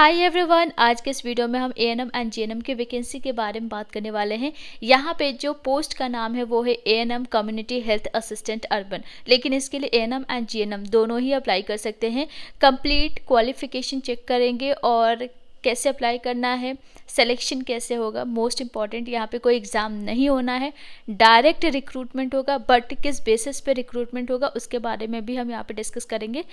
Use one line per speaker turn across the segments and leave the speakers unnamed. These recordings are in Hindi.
हाय एवरीवन आज के इस वीडियो में हम A N M and G N M के वैकेंसी के बारे में बात करने वाले हैं यहाँ पे जो पोस्ट का नाम है वो है A N M community health assistant urban लेकिन इसके लिए A N M and G N M दोनों ही अप्लाई कर सकते हैं कंप्लीट क्वालिफिकेशन चेक करेंगे और कैसे अप्लाई करना है सेलेक्शन कैसे होगा मोस्ट इम्पॉर्टेंट यहाँ पे कोई एग्ज़ाम नहीं होना है डायरेक्ट रिक्रूटमेंट होगा बट किस बेसिस पे रिक्रूटमेंट होगा उसके बारे में भी हम यहाँ पे डिस्कस करेंगे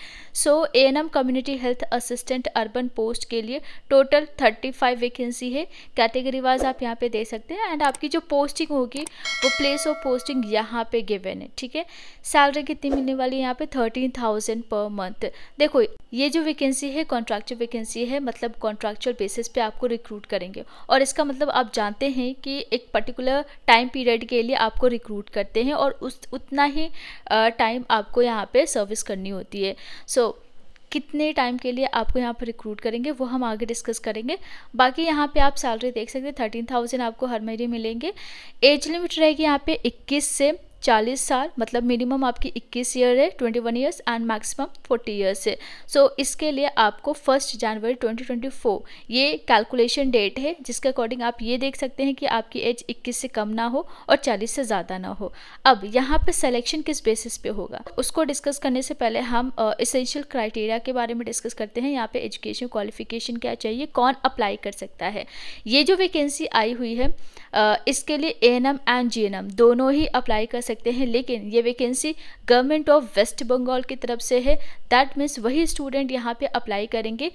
so A N M community health assistant urban post के लिए टोटल थर्टी फाइव वैकेंसी है कैटेगरी वाइज आप यहाँ पे दे सकते हैं एंड आपकी जो पोस्टिंग होगी वो प्लेस ऑफ पोस्टिंग यहाँ पर गिवन है ठीक है सैलरी कितनी मिलने वाली है यहाँ पर थर्टीन थाउजेंड पर मंथ देखो ये जो वैकेंसी है कॉन्ट्रैक्ट वैकेंसी है मतलब कॉन्ट्रैक्ट कॉन्ट्रेक्चुअल बेसिस पे आपको रिक्रूट करेंगे और इसका मतलब आप जानते हैं कि एक पर्टिकुलर टाइम पीरियड के लिए आपको रिक्रूट करते हैं और उस उतना ही टाइम आपको यहाँ पे सर्विस करनी होती है सो so, कितने टाइम के लिए आपको यहाँ पर रिक्रूट करेंगे वो हम आगे डिस्कस करेंगे बाकी यहाँ पे आप सैलरी देख सकते हैं थर्टीन थाउजेंड आपको हर महीने मिलेंगे एज लिमिट रहेगी यहाँ पे इक्कीस से चालीस साल मतलब मिनिमम आपकी इक्कीस ईयर है twenty one years and maximum forty years है सो so, इसके लिए आपको first January twenty twenty four ये कैलकुलेशन डेट है जिसके अकॉर्डिंग आप ये देख सकते हैं कि आपकी एज इक्कीस से कम ना हो और चालीस से ज़्यादा ना हो अब यहाँ पर सेलेक्शन किस बेसिस पे होगा उसको डिस्कस करने से पहले हम इसेंशियल uh, क्राइटेरिया के बारे में डिस्कस करते हैं यहाँ पर एजुकेशन क्वालिफिकेशन क्या चाहिए कौन अप्लाई कर सकता है ये जो वैकेंसी आई हुई है uh, इसके लिए A N M and G दोनों ही अप्लाई कर सकते सकते हैं लेकिन ये vacancy government of West Bengal की तरफ से है दैट मीन्स वही स्टूडेंट यहाँ पे अप्लाई करेंगे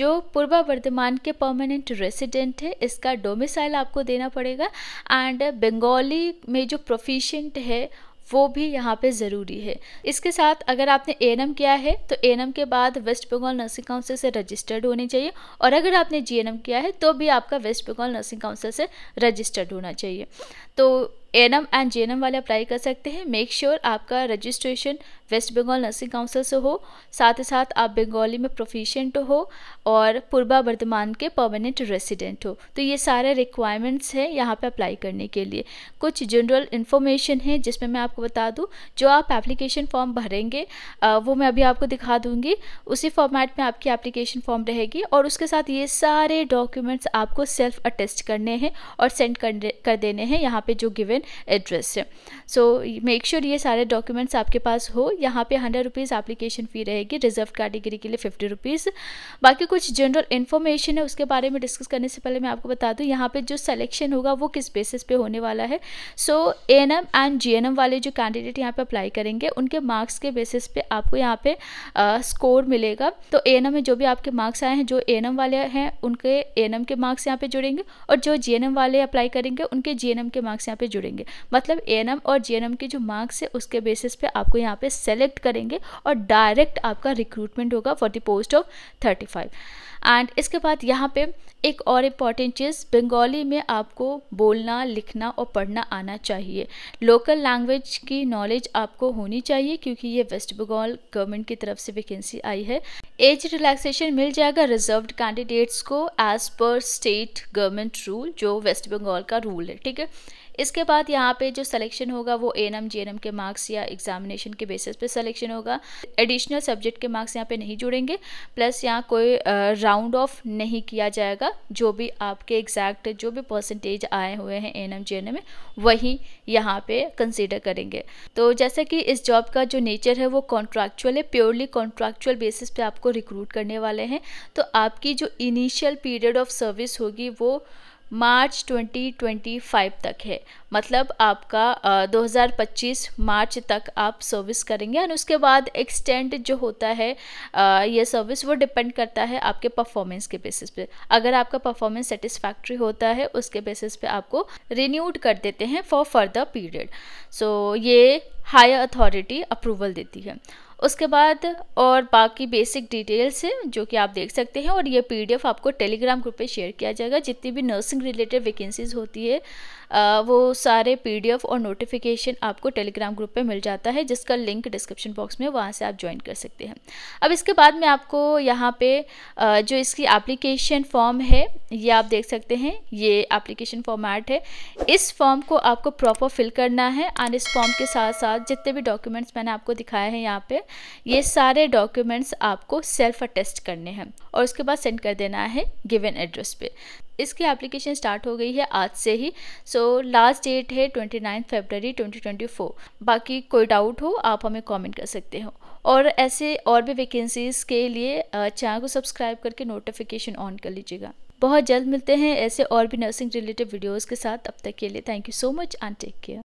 जो पूर्वा वर्धमान के परमानेंट रेसिडेंट है इसका डोमिसाइल आपको देना पड़ेगा एंड बंगाली में जो प्रोफिशेंट है वो भी यहाँ पे ज़रूरी है इसके साथ अगर आपने ए किया है तो ए के बाद वेस्ट बंगाल नर्सिंग काउंसिल से रजिस्टर्ड होने चाहिए और अगर आपने जी किया है तो भी आपका वेस्ट बंगाल नर्सिंग काउंसिल से रजिस्टर्ड होना चाहिए तो एनम एंड जे वाले अप्लाई कर सकते हैं मेक श्योर sure आपका registration West Bengal nursing council से हो साथ ही साथ आप बंगाली में प्रोफिशेंट हो और पूर्वा वर्धमान के परमानेंट रेसिडेंट हो तो ये सारे रिक्वायरमेंट्स हैं यहाँ पे अप्लाई करने के लिए कुछ जनरल इन्फॉर्मेशन है जिसमें मैं आपको बता दूँ जो आप एप्लीकेशन फॉर्म भरेंगे वो मैं अभी आपको दिखा दूँगी उसी फॉर्मेट में आपकी एप्लीकेशन फॉर्म रहेगी और उसके साथ ये सारे डॉक्यूमेंट्स आपको सेल्फ अटेस्ट करने हैं और सेंड कर देने हैं यहाँ पर जो given address so make sure ये सारे डॉक्यूमेंट्स आपके पास हो यहाँ पे हंड्रेड रुपीज़ एप्लीकेशन फ़ी रहेगी रिजर्व कैटेगरी के लिए फिफ्टी रुपीज़ बाकी कुछ जनरल इन्फॉर्मेशन है उसके बारे में डिस्कस करने से पहले मैं आपको बता दूँ यहाँ पर जो सलेक्शन होगा वो किस बेसिस पे होने वाला है so A N M and G N M वाले जो कैंडिडेट यहाँ पर अप्लाई करेंगे उनके मार्क्स के बेसिस पे आपको यहाँ पर स्कोर मिलेगा तो ए एन एम में जो भी आपके मार्क्स आए हैं जो ए एन एम वाले हैं उनके ए एन एम के मार्क्स यहाँ पे जुड़ेंगे और जो जी एन एम वाले अप्लाई करेंगे उनके जी एन एम के मार्क्स यहाँ पे जुड़ेंगे करेंगे मतलब ए और जे के जो मार्क्स है उसके बेसिस पे आपको यहाँ पे सेलेक्ट करेंगे और डायरेक्ट आपका रिक्रूटमेंट होगा for the post of thirty five and इसके बाद यहाँ पे एक और इम्पॉर्टेंट चीज़ बंगाली में आपको बोलना लिखना और पढ़ना आना चाहिए लोकल लैंग्वेज की नॉलेज आपको होनी चाहिए क्योंकि ये वेस्ट बंगाल गवर्नमेंट की तरफ से वैकेंसी आई है एज रिलैक्सेशन मिल जाएगा रिजर्व्ड कैंडिडेट्स को as per state government rule जो वेस्ट बंगाल का रूल है ठीक है इसके बाद यहाँ पे जो सिलेक्शन होगा वो ए एन एम के मार्क्स या एग्जामिनेशन के बेसिस पे सिलेक्शन होगा एडिशनल सब्जेक्ट के मार्क्स यहाँ पे नहीं जुड़ेंगे प्लस यहाँ कोई राउंड ऑफ नहीं किया जाएगा जो भी आपके एग्जैक्ट जो भी परसेंटेज आए हुए हैं ए एन में वही यहाँ पे कंसिडर करेंगे तो जैसे कि इस जॉब का जो नेचर है वो कॉन्ट्रैक्चुअल है प्योरली कॉन्ट्रैक्चुअल बेसिस पे आपको रिक्रूट करने वाले हैं तो आपकी जो इनिशियल पीरियड ऑफ सर्विस होगी वो मार्च 2025 तक है मतलब आपका आ, 2025 मार्च तक आप सर्विस करेंगे एंड उसके बाद एक्सटेंड जो होता है ये सर्विस वो डिपेंड करता है आपके परफॉर्मेंस के बेसिस पे अगर आपका परफॉर्मेंस सेटिस्फैक्ट्री होता है उसके बेसिस पे आपको रिन्यूड कर देते हैं फॉर फर्दर पीरियड सो ये हायर अथॉरिटी अप्रूवल देती है उसके बाद और बाकी बेसिक डिटेल्स हैं जो कि आप देख सकते हैं और ये पीडीएफ आपको टेलीग्राम ग्रुप पे शेयर किया जाएगा जितनी भी नर्सिंग रिलेटेड वैकेंसीज होती है वो सारे पीडीएफ और नोटिफिकेशन आपको टेलीग्राम ग्रुप पे मिल जाता है जिसका लिंक डिस्क्रिप्शन बॉक्स में वहाँ से आप ज्वाइन कर सकते हैं अब इसके बाद में आपको यहाँ पर जो इसकी एप्लीकेशन फॉर्म है ये आप देख सकते हैं ये एप्लीकेशन फॉर्मेट है इस फॉर्म को आपको प्रॉपर फिल करना है एंड इस फॉर्म के साथ साथ जितने भी डॉक्यूमेंट्स मैंने आपको दिखाए हैं यहाँ पर ये सारे डॉक्यूमेंट्स आपको सेल्फ अटेस्ट करने हैं और उसके बाद सेंड कर देना है गिवन एड्रेस पे इसकी एप्लीकेशन स्टार्ट हो गई है आज से ही सो लास्ट डेट है twenty ninth February twenty twenty four बाकी कोई डाउट हो आप हमें कमेंट कर सकते हो और ऐसे और भी वैकेंसीज़ के लिए चैनल को सब्सक्राइब करके नोटिफिकेशन ऑन कर लीजिएगा बहुत जल्द मिलते हैं ऐसे और भी नर्सिंग रिलेटेड वीडियोज़ के साथ अब तक के लिए thank you so much and take care